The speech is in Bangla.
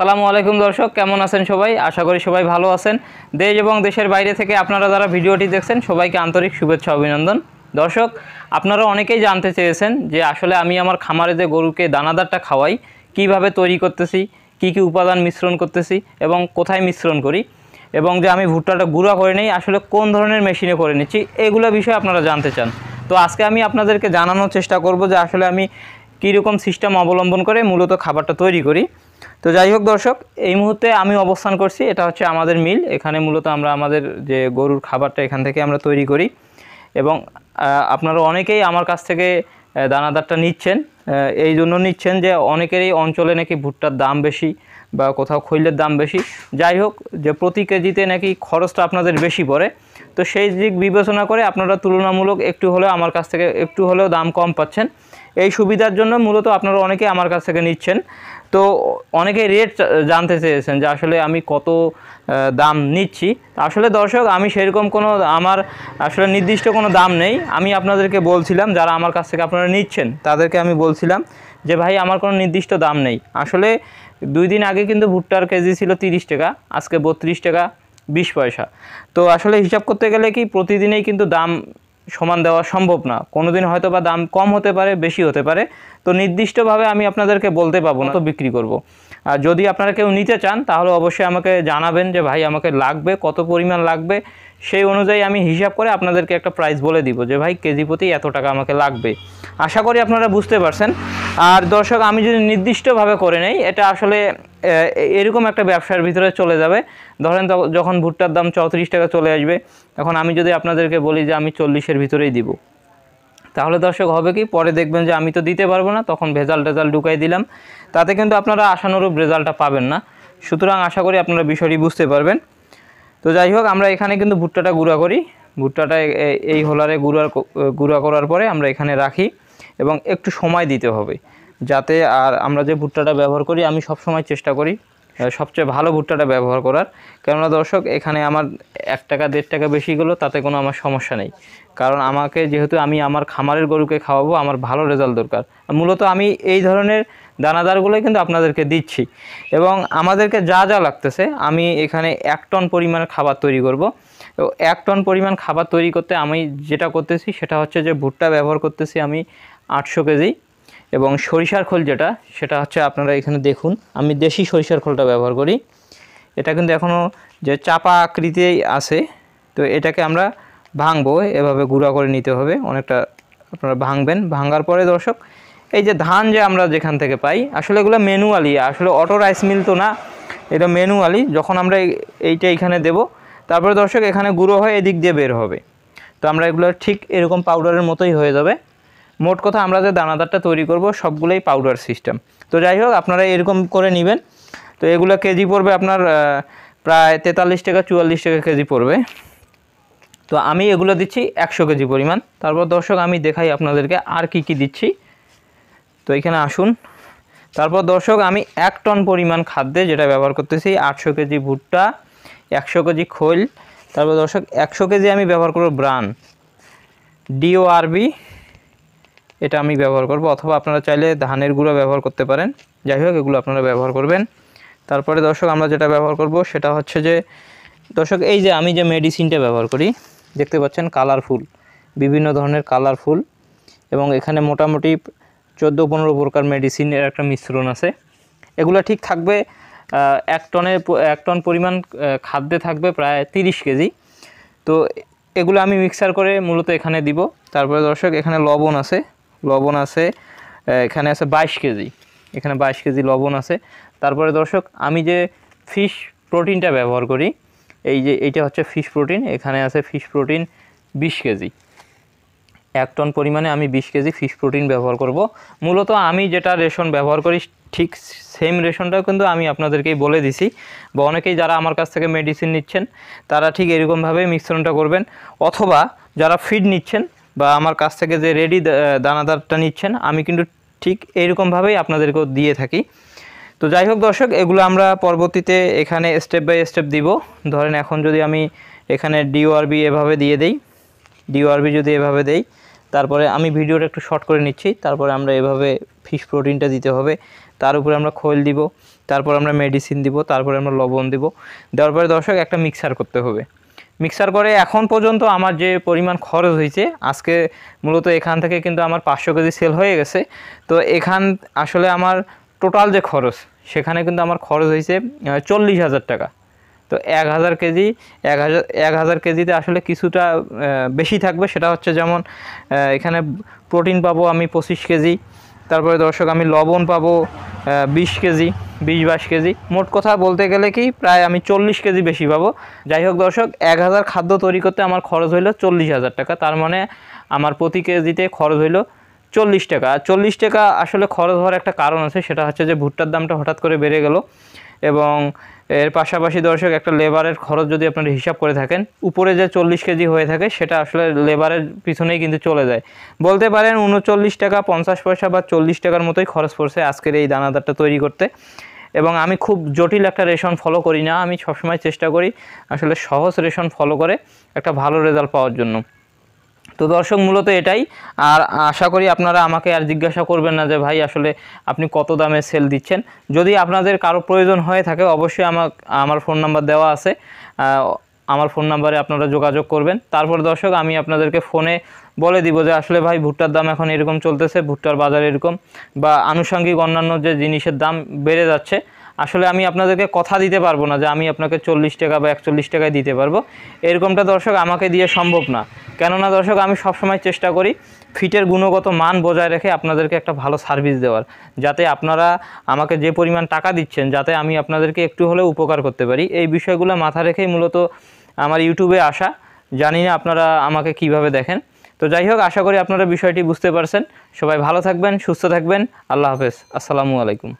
সালামু আলাইকুম দর্শক কেমন আছেন সবাই আশা করি সবাই ভালো আছেন দেশ এবং দেশের বাইরে থেকে আপনারা যারা ভিডিওটি দেখছেন সবাইকে আন্তরিক শুভেচ্ছা অভিনন্দন দর্শক আপনারা অনেকেই জানতে চেয়েছেন যে আসলে আমি আমার খামারে যে গরুকে দানাদারটা খাওয়াই কিভাবে তৈরি করতেছি কি কি উপাদান মিশ্রণ করতেছি এবং কোথায় মিশ্রণ করি এবং যে আমি ভুট্টাটা গুঁড়া করে নিই আসলে কোন ধরনের মেশিনে করে নিচ্ছি এগুলো বিষয়ে আপনারা জানতে চান তো আজকে আমি আপনাদেরকে জানানোর চেষ্টা করব যে আসলে আমি কীরকম সিস্টেম অবলম্বন করে মূলত খাবারটা তৈরি করি তো যাই হোক দর্শক এই মুহূর্তে আমি অবস্থান করছি এটা হচ্ছে আমাদের মিল এখানে মূলত আমরা আমাদের যে গরুর খাবারটা এখান থেকে আমরা তৈরি করি এবং আপনারা অনেকেই আমার কাছ থেকে দানাদারটা নিচ্ছেন এই জন্য নিচ্ছেন যে অনেকেরই অঞ্চলে নাকি ভুট্টার দাম বেশি বা কোথাও খৈলের দাম বেশি যাই হোক যে প্রতি কেজিতে নাকি খরচটা আপনাদের বেশি পড়ে তো সেই দিক বিবেচনা করে আপনারা তুলনামূলক একটু হলেও আমার কাছ থেকে একটু হলেও দাম কম পাচ্ছেন এই সুবিধার জন্য মূলত আপনারা অনেকে আমার কাছ থেকে নিচ্ছেন তো অনেকে রেট জানতে চেয়েছেন যে আসলে আমি কত দাম নিচ্ছি আসলে দর্শক আমি সেরকম কোনো আমার আসলে নির্দিষ্ট কোনো দাম নেই আমি আপনাদেরকে বলছিলাম যারা আমার কাছ থেকে আপনারা নিচ্ছেন তাদেরকে আমি বলছিলাম যে ভাই আমার কোনো নির্দিষ্ট দাম নেই আসলে দুই দিন আগে কিন্তু ভুট্টার কেজি ছিল তিরিশ টাকা আজকে বত্রিশ টাকা বিশ পয়সা তো আসলে হিসাব করতে গেলে কি প্রতিদিনেই কিন্তু দাম সমান দেওয়া সম্ভব না কোনো দিন হয়তো বা দাম কম হতে পারে বেশি হতে পারে তো নির্দিষ্টভাবে আমি আপনাদেরকে বলতে পাবো না তো বিক্রি করব। আর যদি আপনারা কেউ নিতে চান তাহলে অবশ্যই আমাকে জানাবেন যে ভাই আমাকে লাগবে কত পরিমাণ লাগবে সেই অনুযায়ী আমি হিসাব করে আপনাদেরকে একটা প্রাইস বলে দিব যে ভাই কেজি প্রতি এত টাকা আমাকে লাগবে আশা করি আপনারা বুঝতে পারছেন আর দর্শক আমি যদি নির্দিষ্টভাবে করে নেই এটা আসলে এরকম একটা ব্যবসার ভিতরে চলে যাবে ধরেন যখন ভুট্টার দাম চৌত্রিশ টাকা চলে আসবে তখন আমি যদি আপনাদেরকে বলি যে আমি চল্লিশের ভিতরেই দিব তাহলে দর্শক হবে কি পরে দেখবেন যে আমি তো দিতে পারবো না তখন ভেজাল টেজাল ঢুকাই দিলাম তাতে কিন্তু আপনারা আশানুরূপ রেজাল্টটা পাবেন না সুতরাং আশা করি আপনারা বিষয়টি বুঝতে পারবেন তো যাই হোক আমরা এখানে কিন্তু ভুট্টাটা গুঁড়া করি ভুট্টাটা এই হোলারে গুঁড়া গুঁড়া করার পরে আমরা এখানে রাখি এবং একটু সময় দিতে হবে যাতে আর আমরা যে ভুট্টাটা ব্যবহার করি আমি সব সময় চেষ্টা করি সবচেয়ে ভালো ভুট্টাটা ব্যবহার করার কেননা দর্শক এখানে আমার এক টাকা দেড় টাকা বেশি গেলো তাতে কোনো আমার সমস্যা নেই কারণ আমাকে যেহেতু আমি আমার খামারের গরুকে খাওয়াবো আমার ভালো রেজাল্ট দরকার মূলত আমি এই ধরনের দানাদারগুলোই কিন্তু আপনাদেরকে দিচ্ছি এবং আমাদেরকে যা যা লাগতেছে আমি এখানে এক টন পরিমাণ খাবার তৈরি করব তো এক টন পরিমাণ খাবার তৈরি করতে আমি যেটা করতেছি সেটা হচ্ছে যে ভুট্টা ব্যবহার করতেছি আমি আটশো কেজি এবং সরিষার খোল যেটা সেটা হচ্ছে আপনারা এখানে দেখুন আমি দেশি সরিষার খোলটা ব্যবহার করি এটা কিন্তু এখনও যে চাপা আকৃতিই আছে তো এটাকে আমরা ভাঙবো এভাবে গুঁড়া করে নিতে হবে অনেকটা আপনারা ভাঙবেন ভাঙার পরে দর্শক এই যে ধান যে আমরা যেখান থেকে পাই আসলে এগুলো ম্যানুয়ালি আসলে অটো রাইস মিল তো না এটা ম্যানুয়ালি যখন আমরা এইটা এখানে দেব তারপরে দর্শক এখানে গুঁড়ো হয়ে এদিক দিয়ে বের হবে তো আমরা এগুলো ঠিক এরকম পাউডারের মতোই হয়ে যাবে মোট কথা আমরা যে দানাদারটা তৈরি করব সবগুলোই পাউডার সিস্টেম তো যাই হোক আপনারা এরকম করে নেবেন তো এগুলো কেজি পড়বে আপনার প্রায় তেতাল্লিশ টাকা চুয়াল্লিশ টাকা কেজি পড়বে তো আমি এগুলো দিচ্ছি একশো কেজি পরিমাণ তারপর দর্শক আমি দেখাই আপনাদেরকে আর কি কি দিচ্ছি তো এখানে আসুন তারপর দর্শক আমি এক টন পরিমাণ খাদ্যে যেটা ব্যবহার করতেছি আটশো কেজি ভুট্টা একশো কেজি খোল তারপর দর্শক একশো কেজি আমি ব্যবহার করব ব্রান ডিওআরবি এটা আমি ব্যবহার করব অথবা আপনারা চাইলে ধানের গুঁড়ো ব্যবহার করতে পারেন যাই হোক এগুলো আপনারা ব্যবহার করবেন তারপরে দর্শক আমরা যেটা ব্যবহার করব সেটা হচ্ছে যে দর্শক এই যে আমি যে মেডিসিনটা ব্যবহার করি দেখতে পাচ্ছেন কালারফুল বিভিন্ন ধরনের কালারফুল এবং এখানে মোটামুটি চোদ্দো পনেরো প্রকার মেডিসিনের একটা মিশ্রণ আছে এগুলো ঠিক থাকবে এক টনের এক টন পরিমাণ খাদ্যে থাকবে প্রায় তিরিশ কেজি তো এগুলো আমি মিক্সার করে মূলত এখানে দিব তারপরে দর্শক এখানে লবণ আছে লবণ আছে এখানে আছে বাইশ কেজি এখানে বাইশ কেজি লবণ আছে তারপরে দর্শক আমি যে ফিশ প্রোটিনটা ব্যবহার করি এই যে এটা হচ্ছে ফিশ প্রোটিন এখানে আছে ফিশ প্রোটিন বিশ কেজি এক টন পরিমাণে আমি বিশ কেজি ফিশ প্রোটিন ব্যবহার করব মূলত আমি যেটা রেশন ব্যবহার করি ঠিক সেম রেশনটাও কিন্তু আমি আপনাদেরকেই বলে দিছি বা অনেকেই যারা আমার কাছ থেকে মেডিসিন নিচ্ছেন তারা ঠিক এরকমভাবে মিশ্রণটা করবেন অথবা যারা ফিড নিচ্ছেন বা আমার কাছ থেকে যে রেডি দানাদারটা নিচ্ছেন আমি কিন্তু ঠিক এইরকমভাবেই আপনাদেরকেও দিয়ে থাকি তো যাই হোক দর্শক এগুলো আমরা পরবর্তীতে এখানে স্টেপ বাই স্টেপ দিব ধরেন এখন যদি আমি এখানে ডিওআরবি এভাবে দিয়ে দেই ডিওআরবি যদি এভাবে দেই তারপরে আমি ভিডিওটা একটু শর্ট করে নিচ্ছি তারপরে আমরা এভাবে ফিশ প্রোটিনটা দিতে হবে তার উপরে আমরা খোল দিব তারপর আমরা মেডিসিন দিব তারপরে আমরা লবণ দিব দেওয়ার পরে দর্শক একটা মিক্সার করতে হবে মিক্সার করে এখন পর্যন্ত আমার যে পরিমাণ খরচ হয়েছে আজকে মূলত এখান থেকে কিন্তু আমার পাঁচশো কেজি সেল হয়ে গেছে তো এখান আসলে আমার টোটাল যে খরচ সেখানে কিন্তু আমার খরচ হয়েছে চল্লিশ হাজার টাকা তো এক হাজার কেজি এক হাজার এক হাজার কেজিতে আসলে কিছুটা বেশি থাকবে সেটা হচ্ছে যেমন এখানে প্রোটিন পাবো আমি পঁচিশ কেজি তারপরে দর্শক আমি লবণ পাবো বিশ কেজি বিশ বাইশ কেজি মোট কথা বলতে গেলে কি প্রায় আমি চল্লিশ কেজি বেশি পাবো যাই হোক দর্শক এক হাজার খাদ্য তৈরি করতে আমার খরচ হইলো চল্লিশ হাজার টাকা তার মানে আমার প্রতি কেজিতে খরচ হইলো চল্লিশ টাকা আর চল্লিশ টাকা আসলে খরচ হওয়ার একটা কারণ আছে সেটা হচ্ছে যে ভুট্টার দামটা হঠাৎ করে বেড়ে গেল এবং এর পাশাপাশি দর্শক একটা লেবারের খরচ যদি আপনারা হিসাব করে থাকেন উপরে যে চল্লিশ কেজি হয়ে থাকে সেটা আসলে লেবারের পিছনেই কিন্তু চলে যায় বলতে পারেন উনচল্লিশ টাকা পঞ্চাশ পয়সা বা চল্লিশ টাকার মতোই খরচ পড়ছে আজকের এই দানাদারটা তৈরি করতে এবং আমি খুব জটিল একটা রেশন ফলো করি না আমি সবসময় চেষ্টা করি আসলে সহজ রেশন ফলো করে একটা ভালো রেজাল্ট পাওয়ার জন্য তো দর্শক মূলত এটাই আর আশা করি আপনারা আমাকে আর জিজ্ঞাসা করবেন না যে ভাই আসলে আপনি কত দামে সেল দিচ্ছেন যদি আপনাদের কারো প্রয়োজন হয়ে থাকে অবশ্যই আমার আমার ফোন নাম্বার দেওয়া আছে আমার ফোন নাম্বারে আপনারা যোগাযোগ করবেন তারপর দর্শক আমি আপনাদেরকে ফোনে বলে দিব যে আসলে ভাই ভুট্টার দাম এখন এরকম চলতেছে ভুট্টার বাজার এরকম বা আনুষঙ্গিক অন্যান্য যে জিনিসের দাম বেড়ে যাচ্ছে আসলে আমি আপনাদেরকে কথা দিতে পারবো না যে আমি আপনাকে চল্লিশ টাকা বা একচল্লিশ টাকায় দিতে পারবো এরকমটা দর্শক আমাকে দিয়ে সম্ভব না কেননা দর্শক আমি সবসময় চেষ্টা করি ফিটের গুণগত মান বজায় রেখে আপনাদেরকে একটা ভালো সার্ভিস দেওয়ার যাতে আপনারা আমাকে যে পরিমাণ টাকা দিচ্ছেন যাতে আমি আপনাদেরকে একটু হলেও উপকার করতে পারি এই বিষয়গুলো মাথা রেখেই মূলত আমার ইউটিউবে আসা জানি না আপনারা আমাকে কিভাবে দেখেন তো যাই হোক আশা করি আপনারা বিষয়টি বুঝতে পারছেন সবাই ভালো থাকবেন সুস্থ থাকবেন আল্লাহ হাফেজ আসসালামু আলাইকুম